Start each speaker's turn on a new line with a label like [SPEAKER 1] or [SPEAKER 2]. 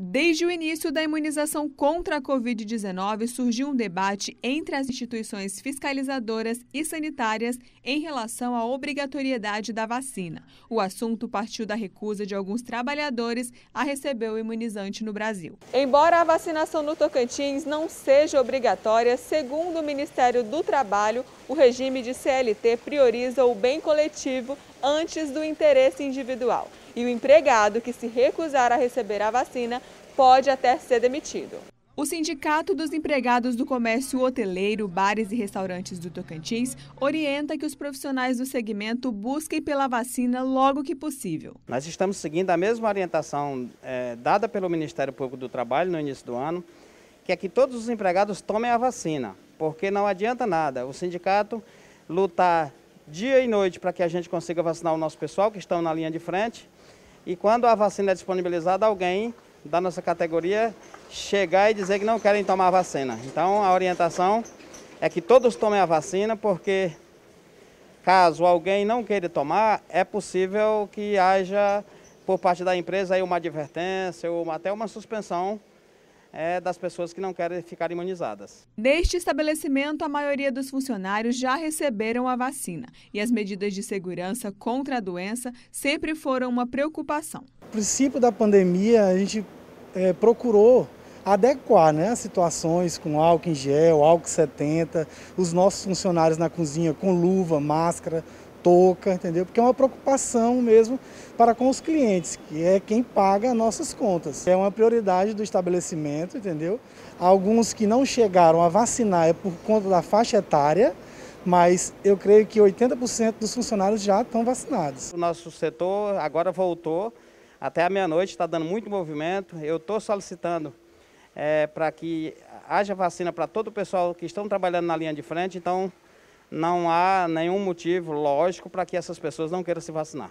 [SPEAKER 1] Desde o início da imunização contra a Covid-19, surgiu um debate entre as instituições fiscalizadoras e sanitárias em relação à obrigatoriedade da vacina. O assunto partiu da recusa de alguns trabalhadores a receber o imunizante no Brasil. Embora a vacinação no Tocantins não seja obrigatória, segundo o Ministério do Trabalho, o regime de CLT prioriza o bem coletivo antes do interesse individual e o empregado que se recusar a receber a vacina pode até ser demitido. O Sindicato dos Empregados do Comércio Hoteleiro, Bares e Restaurantes do Tocantins orienta que os profissionais do segmento busquem pela vacina logo que possível.
[SPEAKER 2] Nós estamos seguindo a mesma orientação é, dada pelo Ministério Público do Trabalho no início do ano, que é que todos os empregados tomem a vacina, porque não adianta nada. O sindicato lutar dia e noite para que a gente consiga vacinar o nosso pessoal que estão na linha de frente e quando a vacina é disponibilizada, alguém da nossa categoria chegar e dizer que não querem tomar a vacina. Então a orientação é que todos tomem a vacina, porque caso alguém não queira tomar, é possível que haja por parte da empresa aí uma advertência ou até uma suspensão é, das pessoas que não querem ficar imunizadas.
[SPEAKER 1] Neste estabelecimento, a maioria dos funcionários já receberam a vacina e as medidas de segurança contra a doença sempre foram uma preocupação.
[SPEAKER 3] No princípio da pandemia, a gente é, procurou adequar né, as situações com álcool em gel, álcool 70, os nossos funcionários na cozinha com luva, máscara, touca, entendeu? Porque é uma preocupação mesmo para com os clientes, que é quem paga nossas contas. É uma prioridade do estabelecimento, entendeu? Alguns que não chegaram a vacinar é por conta da faixa etária, mas eu creio que 80% dos funcionários já estão vacinados.
[SPEAKER 2] O nosso setor agora voltou, até a meia-noite está dando muito movimento. Eu estou solicitando é, para que haja vacina para todo o pessoal que estão trabalhando na linha de frente, então não há nenhum motivo lógico para que essas pessoas não queiram se vacinar.